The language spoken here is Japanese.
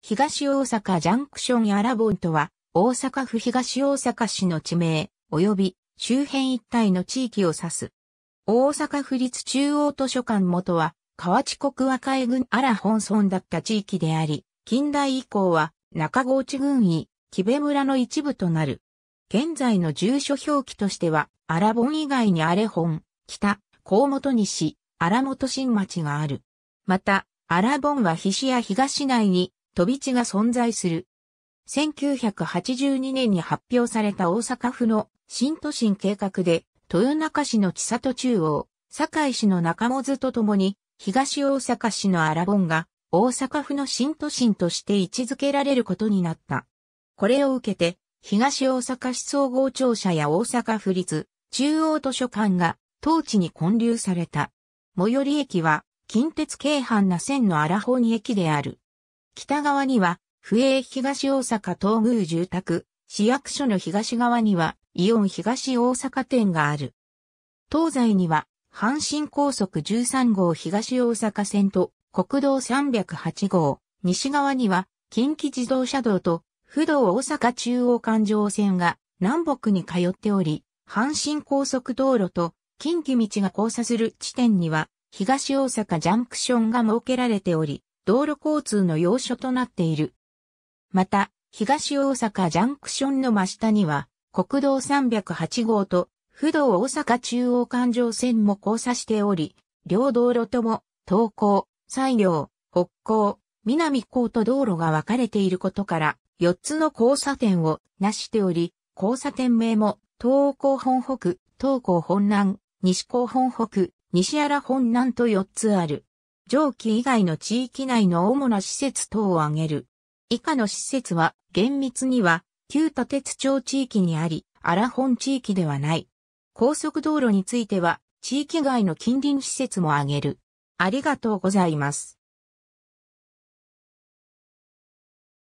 東大阪ジャンクションアラボンとは、大阪府東大阪市の地名、及び周辺一帯の地域を指す。大阪府立中央図書館元は、河内国和海郡ラ本村だった地域であり、近代以降は中郷地郡位、木部村の一部となる。現在の住所表記としては、アラボン以外にアレ本、北、河本西、荒本新町がある。また、アラボンは菱や東内に飛び地が存在する。1982年に発表された大阪府の新都心計画で、豊中市の千里中央、堺市の中本とともに、東大阪市の荒本が、大阪府の新都心として位置づけられることになった。これを受けて、東大阪市総合庁舎や大阪府立中央図書館が当地に建立された。最寄り駅は近鉄京阪な線の荒本駅である。北側には、府営東大阪東宮住宅、市役所の東側には、イオン東大阪店がある。東西には、阪神高速13号東大阪線と国道308号、西側には近畿自動車道と不動大阪中央環状線が南北に通っており、阪神高速道路と近畿道が交差する地点には東大阪ジャンクションが設けられており、道路交通の要所となっている。また、東大阪ジャンクションの真下には、国道308号と、不動大阪中央環状線も交差しており、両道路とも、東高、西行、北高、南高と道路が分かれていることから、4つの交差点をなしており、交差点名も、東高本北、東高本南、西高本北、西原本南と4つある。上記以外の地域内の主な施設等を挙げる。以下の施設は厳密には旧多鉄町地域にあり、荒本地域ではない。高速道路については地域外の近隣施設も挙げる。ありがとうございます。